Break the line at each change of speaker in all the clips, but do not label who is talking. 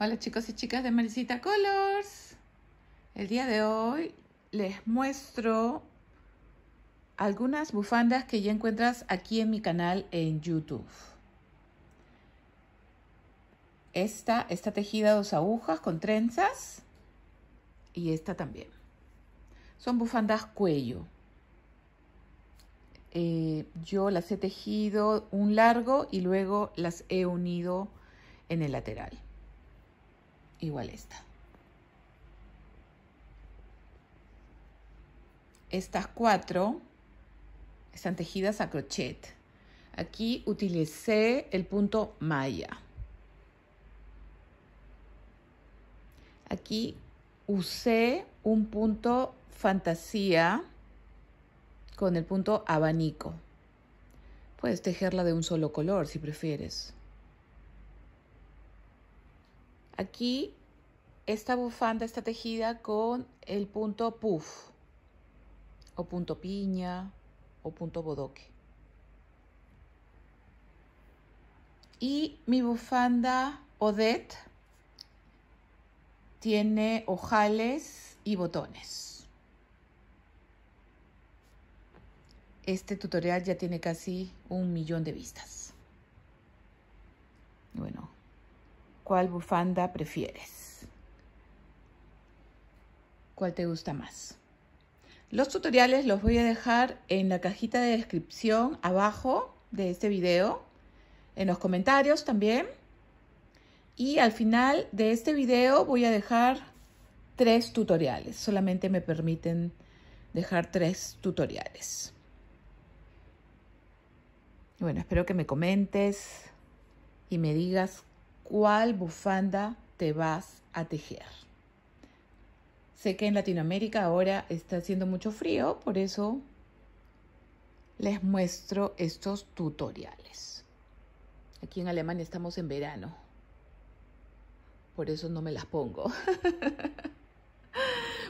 Hola chicos y chicas de Maricita Colors. El día de hoy les muestro algunas bufandas que ya encuentras aquí en mi canal en YouTube. Esta está tejida dos agujas con trenzas y esta también. Son bufandas cuello. Eh, yo las he tejido un largo y luego las he unido en el lateral igual esta. Estas cuatro están tejidas a crochet. Aquí utilicé el punto maya Aquí usé un punto fantasía con el punto abanico. Puedes tejerla de un solo color si prefieres. Aquí esta bufanda está tejida con el punto puff o punto piña o punto bodoque. Y mi bufanda odet tiene ojales y botones. Este tutorial ya tiene casi un millón de vistas. Bueno, ¿Cuál bufanda prefieres? ¿Cuál te gusta más? Los tutoriales los voy a dejar en la cajita de descripción abajo de este video, en los comentarios también. Y al final de este video voy a dejar tres tutoriales. Solamente me permiten dejar tres tutoriales. Bueno, espero que me comentes y me digas ¿cuál bufanda te vas a tejer? Sé que en Latinoamérica ahora está haciendo mucho frío, por eso les muestro estos tutoriales. Aquí en Alemania estamos en verano, por eso no me las pongo.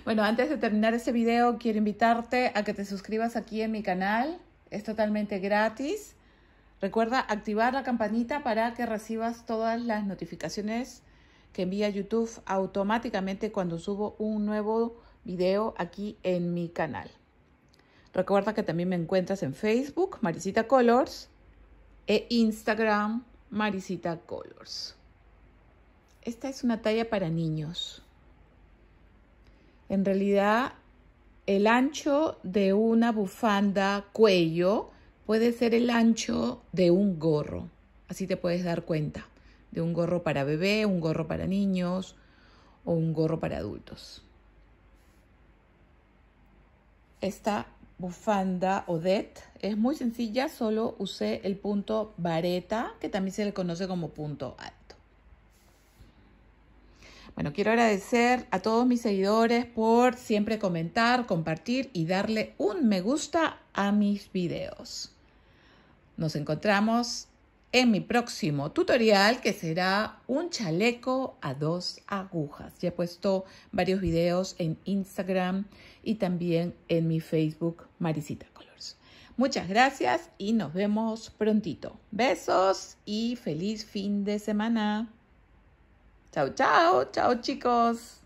Bueno, antes de terminar este video, quiero invitarte a que te suscribas aquí en mi canal. Es totalmente gratis. Recuerda activar la campanita para que recibas todas las notificaciones que envía YouTube automáticamente cuando subo un nuevo video aquí en mi canal. Recuerda que también me encuentras en Facebook, Marisita Colors, e Instagram, Marisita Colors. Esta es una talla para niños. En realidad, el ancho de una bufanda cuello puede ser el ancho de un gorro. Así te puedes dar cuenta. De un gorro para bebé, un gorro para niños o un gorro para adultos. Esta bufanda Odette es muy sencilla, solo usé el punto vareta, que también se le conoce como punto alto. Bueno, quiero agradecer a todos mis seguidores por siempre comentar, compartir y darle un me gusta a mis videos. Nos encontramos en mi próximo tutorial que será un chaleco a dos agujas. Ya he puesto varios videos en Instagram y también en mi Facebook Marisita Colors. Muchas gracias y nos vemos prontito. Besos y feliz fin de semana. Chao, chao, chao chicos.